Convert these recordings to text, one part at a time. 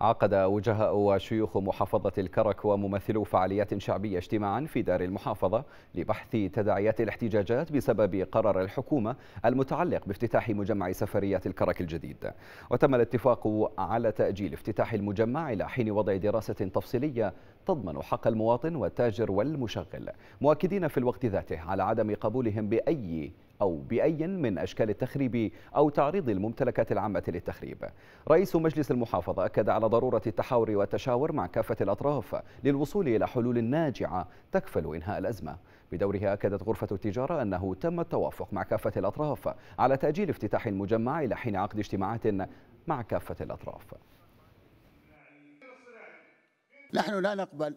عقد وجهاء وشيوخ محافظة الكرك وممثلو فعاليات شعبية اجتماعا في دار المحافظة لبحث تداعيات الاحتجاجات بسبب قرار الحكومة المتعلق بافتتاح مجمع سفريات الكرك الجديد وتم الاتفاق على تأجيل افتتاح المجمع إلى حين وضع دراسة تفصيلية تضمن حق المواطن والتاجر والمشغل مؤكدين في الوقت ذاته على عدم قبولهم بأي أو بأي من أشكال التخريب أو تعريض الممتلكات العامة للتخريب رئيس مجلس المحافظة أكد على ضرورة التحاور والتشاور مع كافة الأطراف للوصول إلى حلول ناجعة تكفل إنهاء الأزمة بدورها أكدت غرفة التجارة أنه تم التوافق مع كافة الأطراف على تأجيل افتتاح المجمع إلى حين عقد اجتماعات مع كافة الأطراف نحن لا نقبل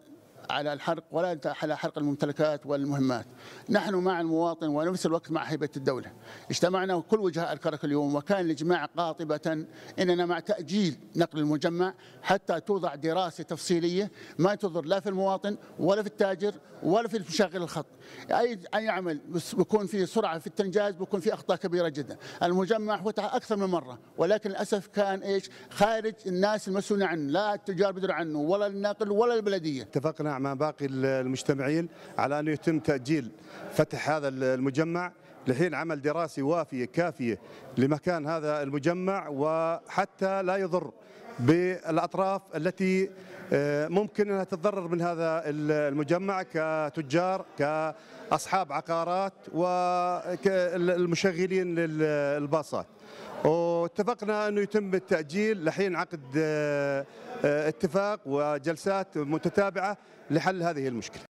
على الحرق ولا على حرق الممتلكات والمهمات نحن مع المواطن ونفس الوقت مع هيبة الدولة اجتمعنا كل وجهاء الكرك اليوم وكان الاجماع قاطبة إننا مع تأجيل نقل المجمع حتى توضع دراسة تفصيلية ما تضر لا في المواطن ولا في التاجر ولا في مشغل الخط أي أي عمل بيكون فيه سرعة في التنجاز بيكون فيه أخطاء كبيرة جدا المجمع فتح أكثر من مرة ولكن للأسف كان إيش خارج الناس المسؤولين عنه لا التجار بدروا عنه ولا النقل ولا البلدية اتفقنا مع باقي المجتمعين على أن يتم تأجيل فتح هذا المجمع لحين عمل دراسي وافية كافية لمكان هذا المجمع وحتى لا يضر بالاطراف التي آه، ممكن انها تتضرر من هذا المجمع كتجار كاصحاب عقارات والمشغلين للباصات واتفقنا انه يتم التاجيل لحين عقد آه، آه، اتفاق وجلسات متتابعه لحل هذه المشكله